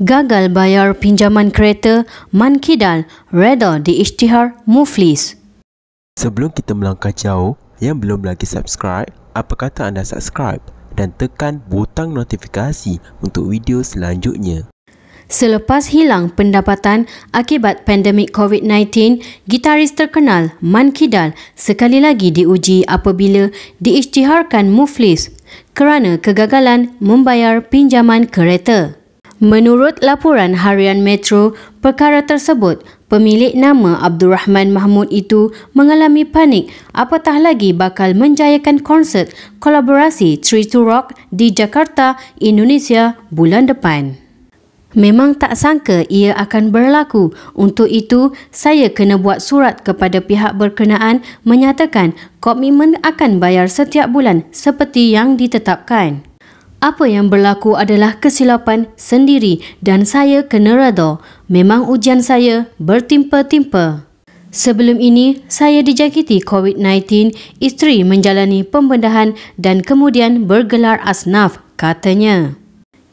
gagal bayar pinjaman kereta, mankidal, reda di isytihar Muflis. Sebelum kita melangkah jauh, yang belum lagi subscribe, apa kata anda subscribe dan tekan butang notifikasi untuk video selanjutnya. Selepas hilang pendapatan akibat pandemik COVID-19, gitaris terkenal Man sekali lagi diuji apabila diisytiharkan Muflis kerana kegagalan membayar pinjaman kereta. Menurut laporan Harian Metro, perkara tersebut, pemilik nama Abdul Rahman Mahmud itu mengalami panik apatah lagi bakal menjayakan konsert kolaborasi Tree to Rock di Jakarta, Indonesia bulan depan. Memang tak sangka ia akan berlaku. Untuk itu, saya kena buat surat kepada pihak berkenaan menyatakan komitmen akan bayar setiap bulan seperti yang ditetapkan apa yang berlaku adalah kesilapan sendiri dan saya kena redha. Memang ujian saya bertimpa-timpa. Sebelum ini, saya dijangkiti COVID-19, isteri menjalani pembendahan dan kemudian bergelar asnaf, katanya.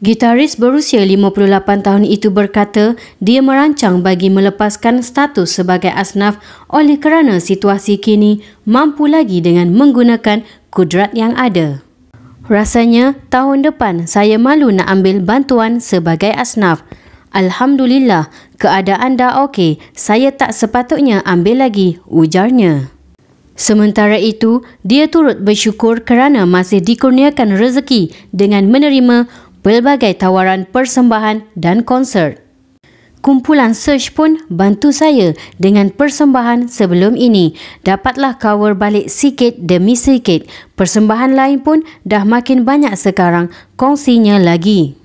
Gitaris berusia 58 tahun itu berkata dia merancang bagi melepaskan status sebagai asnaf oleh kerana situasi kini mampu lagi dengan menggunakan kudrat yang ada. Rasanya tahun depan saya malu nak ambil bantuan sebagai asnaf. Alhamdulillah, keadaan dah okey. Saya tak sepatutnya ambil lagi, ujarnya. Sementara itu, dia turut bersyukur kerana masih dikurniakan rezeki dengan menerima pelbagai tawaran persembahan dan konsert. Kumpulan Search pun bantu saya dengan persembahan sebelum ini. Dapatlah cover balik sikit demi sikit. Persembahan lain pun dah makin banyak sekarang. Kongsinya lagi.